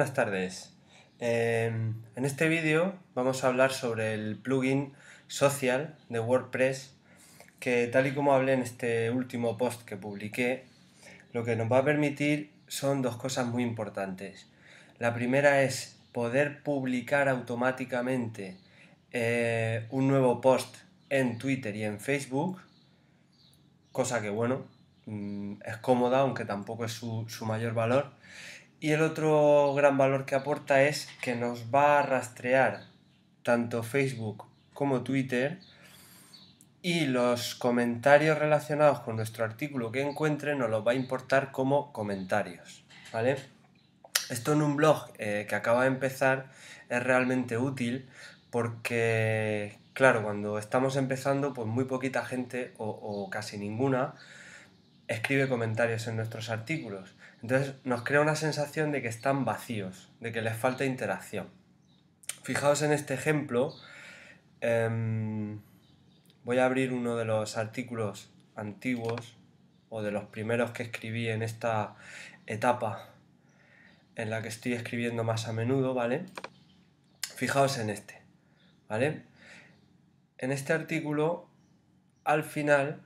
Buenas tardes. Em, en este vídeo vamos a hablar sobre el plugin social de WordPress que tal y como hablé en este último post que publiqué, lo que nos va a permitir son dos cosas muy importantes. La primera es poder publicar automáticamente eh, un nuevo post en Twitter y en Facebook, cosa que bueno, mm, es cómoda, aunque tampoco es su mayor valor. Y el otro gran valor que aporta es que nos va a rastrear tanto Facebook como Twitter y los comentarios relacionados con nuestro artículo que encuentre nos los va a importar como comentarios. ¿Vale? Esto en un blog eh, que acaba de empezar es realmente útil porque, claro, cuando estamos empezando, pues muy poquita gente o casi ninguna escribe comentarios en nuestros artículos. Entonces nos crea una sensación de que están vacíos, de que les falta interacción. Fijaos en este ejemplo. Em, voy a abrir uno de los artículos antiguos o de los primeros que escribí en esta etapa en la que estoy escribiendo más a menudo, ¿vale? Fijaos en este, ¿vale? En este artículo, al final,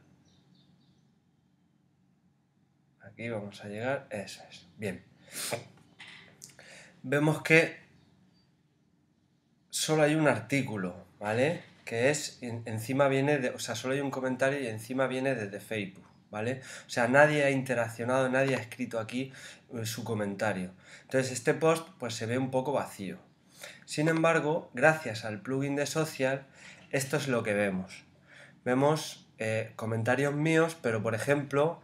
Aquí vamos a llegar. Eso es. Bien. Vemos que solo hay un artículo, ¿vale? Que es, encima viene de, o sea, solo hay un comentario y encima viene desde Facebook, ¿vale? O sea, nadie ha interaccionado, nadie ha escrito aquí eh, su comentario. Entonces, este post, pues se ve un poco vacío. Sin embargo, gracias al plugin de Social, esto es lo que vemos. Vemos eh, comentarios míos, pero por ejemplo,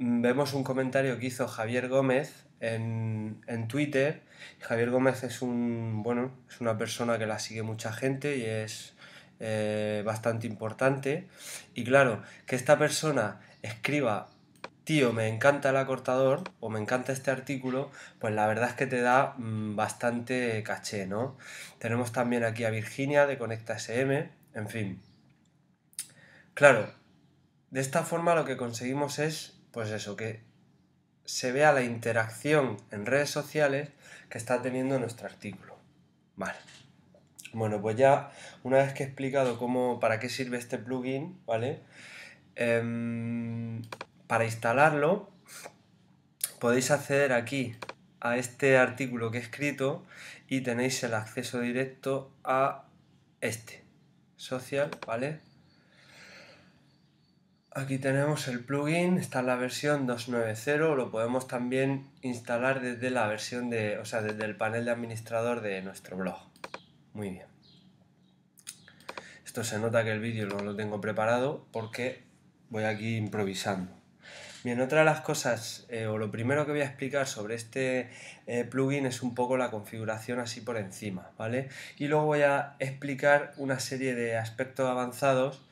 Mm, vemos un comentario que hizo Javier Gómez en, Twitter. Javier Gómez es un bueno, es una persona que la sigue mucha gente y es eh, bastante importante. Y claro, que esta persona escriba, tío, me encanta el acortador o me encanta este artículo, pues la verdad es que te da mm, bastante caché, ¿no? Tenemos también aquí a Virginia de Conecta SM, en fin. Claro, de esta forma lo que conseguimos es pues eso, que se vea la interacción en redes sociales que está teniendo nuestro artículo. Vale. Bueno, pues ya una vez que he explicado cómo, para qué sirve este plugin, ¿vale? Em, para instalarlo podéis acceder aquí a este artículo que he escrito y tenéis el acceso directo a este social, ¿vale? Aquí tenemos el plugin, está en la versión 2.9.0, lo podemos también instalar desde la versión de, o sea, desde el panel de administrador de nuestro blog. Muy bien. Esto se nota que el vídeo no lo tengo preparado porque voy aquí improvisando. Bien, otra de las cosas, eh, o lo primero que voy a explicar sobre este eh, plugin es un poco la configuración así por encima, ¿vale? Y luego voy a explicar una serie de aspectos avanzados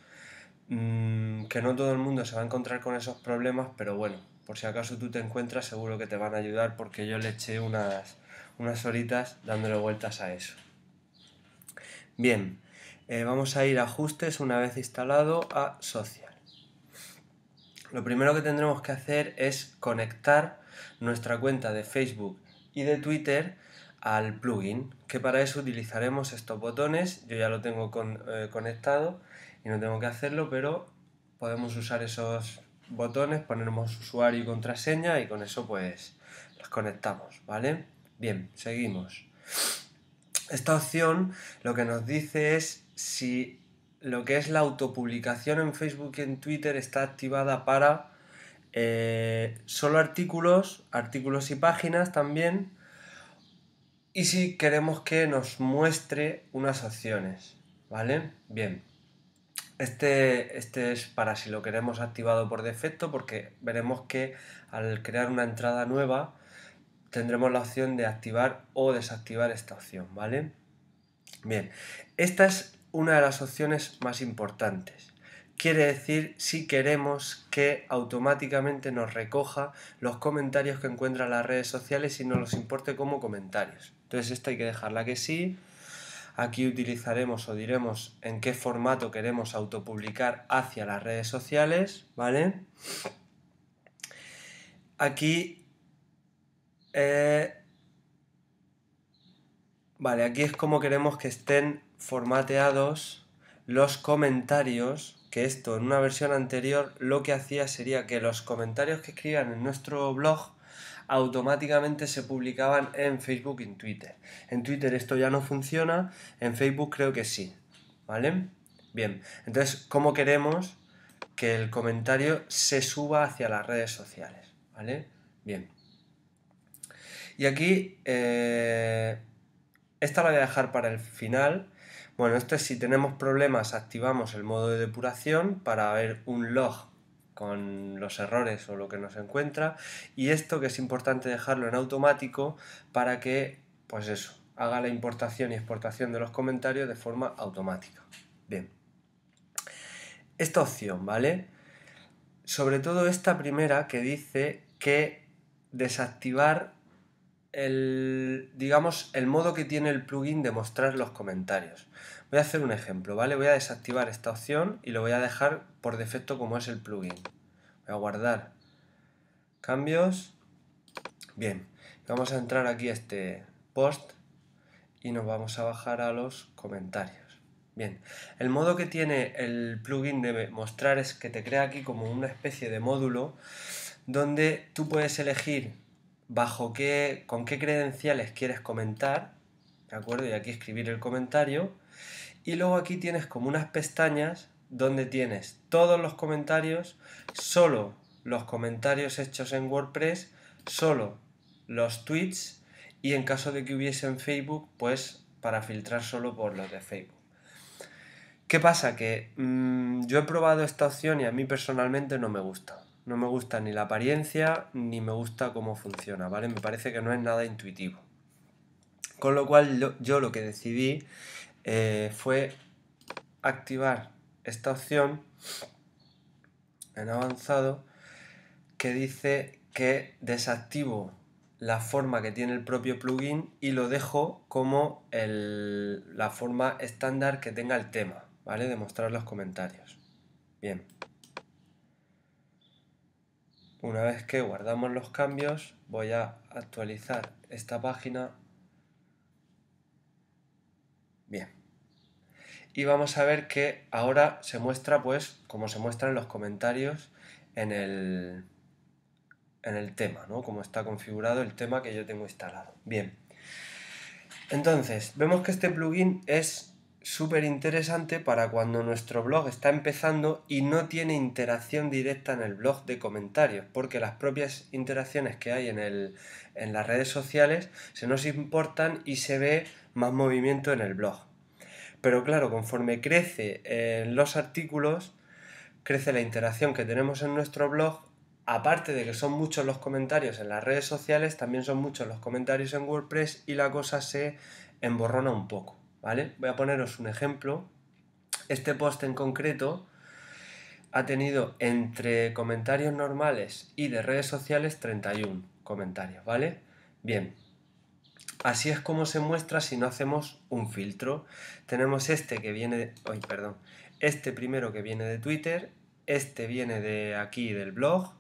Mm, que no todo el mundo se va a encontrar con esos problemas, pero bueno, por si acaso tú te encuentras, seguro que te van a ayudar porque yo le eché unas, unas horitas dándole vueltas a eso. Bien, eh, vamos a ir a ajustes una vez instalado a social. Lo primero que tendremos que hacer es conectar nuestra cuenta de Facebook y de Twitter al plugin, que para eso utilizaremos estos botones, yo ya lo tengo con, eh, conectado, y no tengo que hacerlo, pero podemos usar esos botones, ponemos usuario y contraseña y con eso pues las conectamos, ¿vale? Bien, seguimos. Esta opción lo que nos dice es si lo que es la autopublicación en Facebook y en Twitter está activada para eh, solo artículos, artículos y páginas también, y si queremos que nos muestre unas opciones, ¿vale? Bien. Este, este, es para si lo queremos activado por defecto porque veremos que al crear una entrada nueva tendremos la opción de activar o desactivar esta opción, ¿vale? Bien, esta es una de las opciones más importantes. Quiere decir si queremos que automáticamente nos recoja los comentarios que encuentran las redes sociales y no los importe como comentarios. Entonces esta hay que dejarla que sí, Aquí utilizaremos o diremos en qué formato queremos autopublicar hacia las redes sociales, ¿vale? Aquí... Eh, vale, aquí es como queremos que estén formateados los comentarios, que esto en una versión anterior lo que hacía sería que los comentarios que escriban en nuestro blog automáticamente se publicaban en Facebook y en Twitter. En Twitter esto ya no funciona, en Facebook creo que sí. ¿Vale? Bien, entonces, ¿cómo queremos que el comentario se suba hacia las redes sociales? ¿Vale? Bien. Y aquí, eh, esta la voy a dejar para el final. Bueno, este si tenemos problemas, activamos el modo de depuración para ver un log con los errores o lo que nos encuentra y esto que es importante dejarlo en automático para que pues eso haga la importación y exportación de los comentarios de forma automática bien esta opción vale sobre todo esta primera que dice que desactivar el digamos el modo que tiene el plugin de mostrar los comentarios Voy a hacer un ejemplo, ¿vale? Voy a desactivar esta opción y lo voy a dejar por defecto como es el plugin. Voy a guardar cambios. Bien, vamos a entrar aquí a este post y nos vamos a bajar a los comentarios. Bien, el modo que tiene el plugin de mostrar es que te crea aquí como una especie de módulo donde tú puedes elegir bajo qué, con qué credenciales quieres comentar, ¿de acuerdo? Y aquí escribir el comentario y luego aquí tienes como unas pestañas donde tienes todos los comentarios, solo los comentarios hechos en WordPress, solo los tweets y en caso de que hubiese en Facebook, pues para filtrar solo por los de Facebook. ¿Qué pasa? Que mm, yo he probado esta opción y a mí personalmente no me gusta. No me gusta ni la apariencia ni me gusta cómo funciona, ¿vale? Me parece que no es nada intuitivo. Con lo cual yo lo que decidí eh, fue activar esta opción en avanzado que dice que desactivo la forma que tiene el propio plugin y lo dejo como el, la forma estándar que tenga el tema, ¿vale? De mostrar los comentarios. Bien. Una vez que guardamos los cambios, voy a actualizar esta página Bien. Y vamos a ver que ahora se muestra, pues, como se muestra en los comentarios en el, en el tema, ¿no? Como está configurado el tema que yo tengo instalado. Bien. Entonces, vemos que este plugin es súper interesante para cuando nuestro blog está empezando y no tiene interacción directa en el blog de comentarios, porque las propias interacciones que hay en, el, en las redes sociales se nos importan y se ve más movimiento en el blog. Pero claro, conforme crece en eh, los artículos, crece la interacción que tenemos en nuestro blog aparte de que son muchos los comentarios en las redes sociales, también son muchos los comentarios en WordPress y la cosa se emborrona un poco. ¿vale? Voy a poneros un ejemplo. Este post en concreto ha tenido entre comentarios normales y de redes sociales 31 comentarios, ¿vale? Bien, así es como se muestra si no hacemos un filtro. Tenemos este que viene perdón. Este primero que viene de Twitter, este viene de aquí del blog,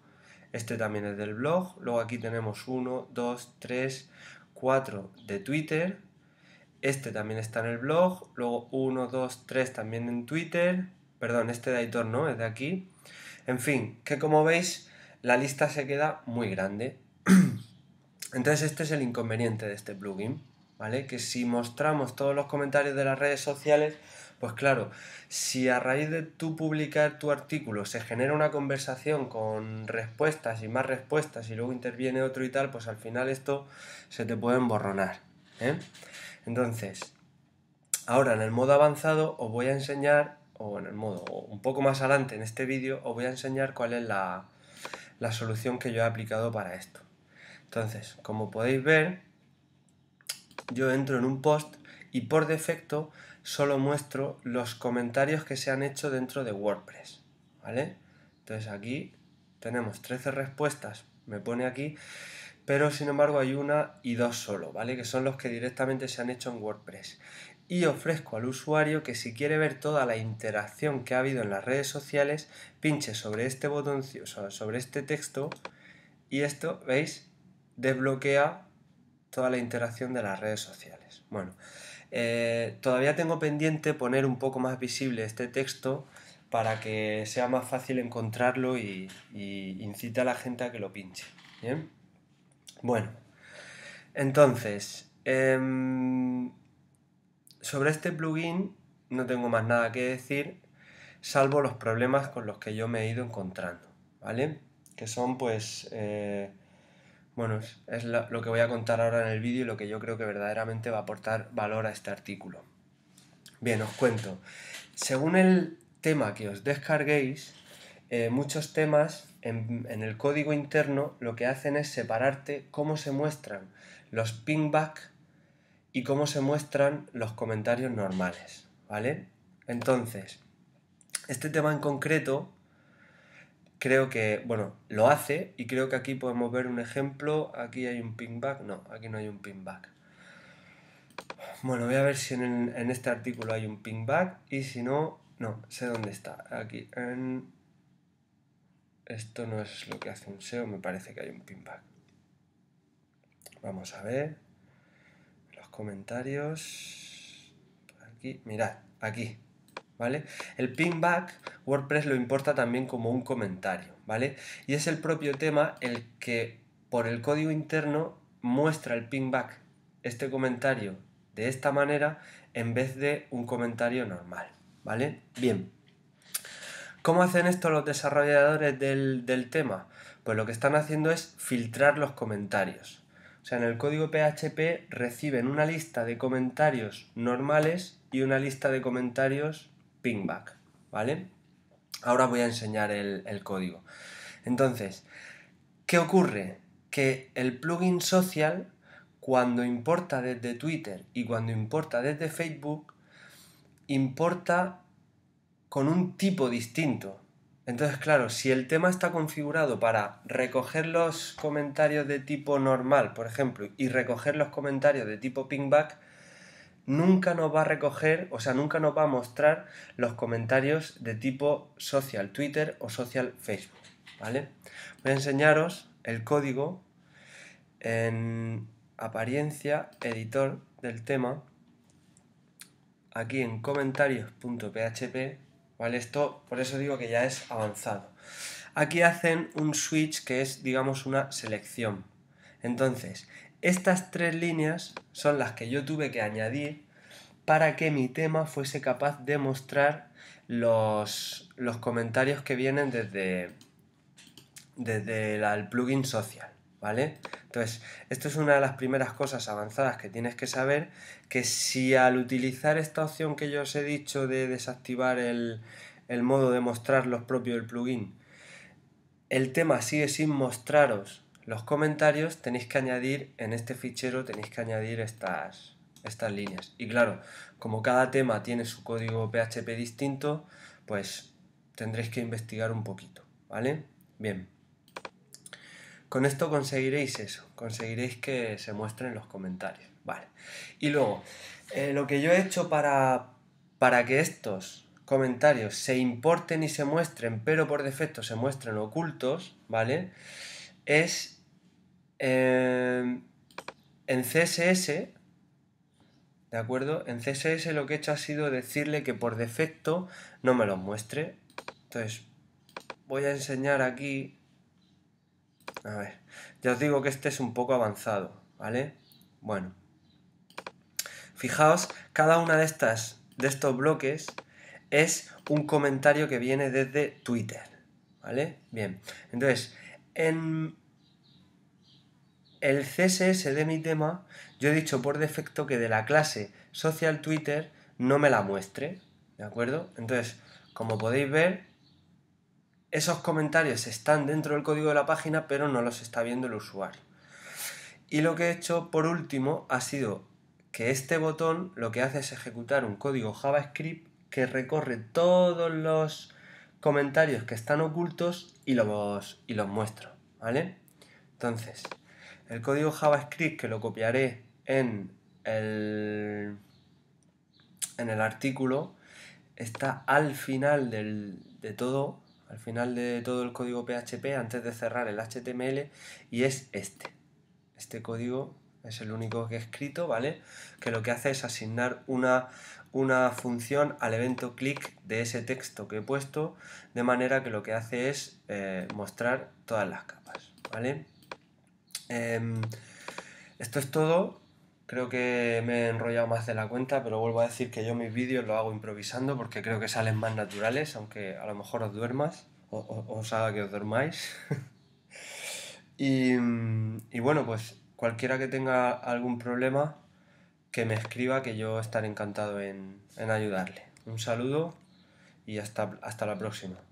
este también es del blog, luego aquí tenemos 1, 2, 3, 4 de Twitter, este también está en el blog, luego 1, 2, 3 también en Twitter, perdón, este de Aitor no, es de aquí. En fin, que como veis, la lista se queda muy grande. Entonces este es el inconveniente de este plugin, ¿vale? Que si mostramos todos los comentarios de las redes sociales, pues claro, si a raíz de tu publicar tu artículo se genera una conversación con respuestas y más respuestas y luego interviene otro y tal, pues al final esto se te puede emborronar. ¿eh? Entonces, ahora en el modo avanzado os voy a enseñar, o en el modo un poco más adelante en este vídeo, os voy a enseñar cuál es la, la solución que yo he aplicado para esto. Entonces, como podéis ver, yo entro en un post y por defecto solo muestro los comentarios que se han hecho dentro de WordPress, ¿vale? Entonces aquí tenemos 13 respuestas, me pone aquí pero sin embargo hay una y dos solo, ¿vale? Que son los que directamente se han hecho en WordPress. Y ofrezco al usuario que si quiere ver toda la interacción que ha habido en las redes sociales, pinche sobre este botón, sobre este texto, y esto, ¿veis? Desbloquea toda la interacción de las redes sociales. Bueno, eh, todavía tengo pendiente poner un poco más visible este texto para que sea más fácil encontrarlo y, y incita a la gente a que lo pinche. ¿Bien? Bueno, entonces, em, sobre este plugin no tengo más nada que decir, salvo los problemas con los que yo me he ido encontrando, ¿vale? Que son pues, eh, bueno, es lo que voy a contar ahora en el vídeo y lo que yo creo que verdaderamente va a aportar valor a este artículo. Bien, os cuento. Según el tema que os descarguéis, eh, muchos temas en, el código interno lo que hacen es separarte cómo se muestran los pingback y cómo se muestran los comentarios normales, ¿vale? Entonces, este tema en concreto creo que, bueno, lo hace y creo que aquí podemos ver un ejemplo, aquí hay un pingback, no, aquí no hay un pingback. Bueno, voy a ver si en, este artículo hay un pingback y si no, no, sé dónde está, aquí, en esto no es lo que hace un SEO, me parece que hay un pinback. Vamos a ver. Los comentarios. aquí. Mirad, aquí. ¿Vale? El pinback WordPress lo importa también como un comentario, ¿vale? Y es el propio tema el que por el código interno muestra el pinback, este comentario, de esta manera en vez de un comentario normal, ¿vale? Bien. ¿Cómo hacen esto los desarrolladores del, tema? Pues lo que están haciendo es filtrar los comentarios. O sea, en el código PHP reciben una lista de comentarios normales y una lista de comentarios pingback, ¿vale? Ahora voy a enseñar el, el código. Entonces, ¿qué ocurre? Que el plugin social, cuando importa desde Twitter y cuando importa desde Facebook, importa con un tipo distinto. Entonces, claro, si el tema está configurado para recoger los comentarios de tipo normal, por ejemplo, y recoger los comentarios de tipo pingback, nunca nos va a recoger, o sea, nunca nos va a mostrar los comentarios de tipo social Twitter o social Facebook, ¿vale? Voy a enseñaros el código en apariencia, editor del tema, aquí en comentarios.php ¿vale? Esto, por eso digo que ya es avanzado. Aquí hacen un switch que es, digamos, una selección. Entonces, estas tres líneas son las que yo tuve que añadir para que mi tema fuese capaz de mostrar los, los comentarios que vienen desde, desde el plugin social. ¿vale? Entonces, esto es una de las primeras cosas avanzadas que tienes que saber, que si al utilizar esta opción que yo os he dicho de desactivar el, modo de mostrar los propios del plugin, el tema sigue sin mostraros los comentarios, tenéis que añadir en este fichero, tenéis que añadir estas, estas líneas. Y claro, como cada tema tiene su código PHP distinto, pues tendréis que investigar un poquito, ¿vale? Bien. Con esto conseguiréis eso, conseguiréis que se muestren los comentarios. Vale. Y luego, eh, lo que yo he hecho para, para que estos comentarios se importen y se muestren, pero por defecto se muestren ocultos, ¿vale? Es eh, en CSS, ¿de acuerdo? En CSS lo que he hecho ha sido decirle que por defecto no me los muestre. Entonces, voy a enseñar aquí a ver, ya os digo que este es un poco avanzado, ¿vale? Bueno. Fijaos, cada una de estas, de estos bloques es un comentario que viene desde Twitter, ¿vale? Bien, entonces, en el CSS de mi tema, yo he dicho por defecto que de la clase social Twitter no me la muestre, ¿de acuerdo? Entonces, como podéis ver, esos comentarios están dentro del código de la página, pero no los está viendo el usuario. Y lo que he hecho por último ha sido que este botón lo que hace es ejecutar un código JavaScript que recorre todos los comentarios que están ocultos y los, y los muestro, ¿vale? Entonces, el código JavaScript que lo copiaré en el, en el artículo está al final de todo al final de todo el código PHP antes de cerrar el HTML y es este. Este código es el único que he escrito, ¿vale? Que lo que hace es asignar una, una función al evento clic de ese texto que he puesto, de manera que lo que hace es eh, mostrar todas las capas, ¿vale? Em, esto es todo Creo que me he enrollado más de la cuenta, pero vuelvo a decir que yo mis vídeos lo hago improvisando porque creo que salen más naturales, aunque a lo mejor os duermas, o, os haga que os dormáis. y, bueno, pues cualquiera que tenga algún problema, que me escriba, que yo estaré encantado en, en ayudarle. Un saludo y hasta, hasta la próxima.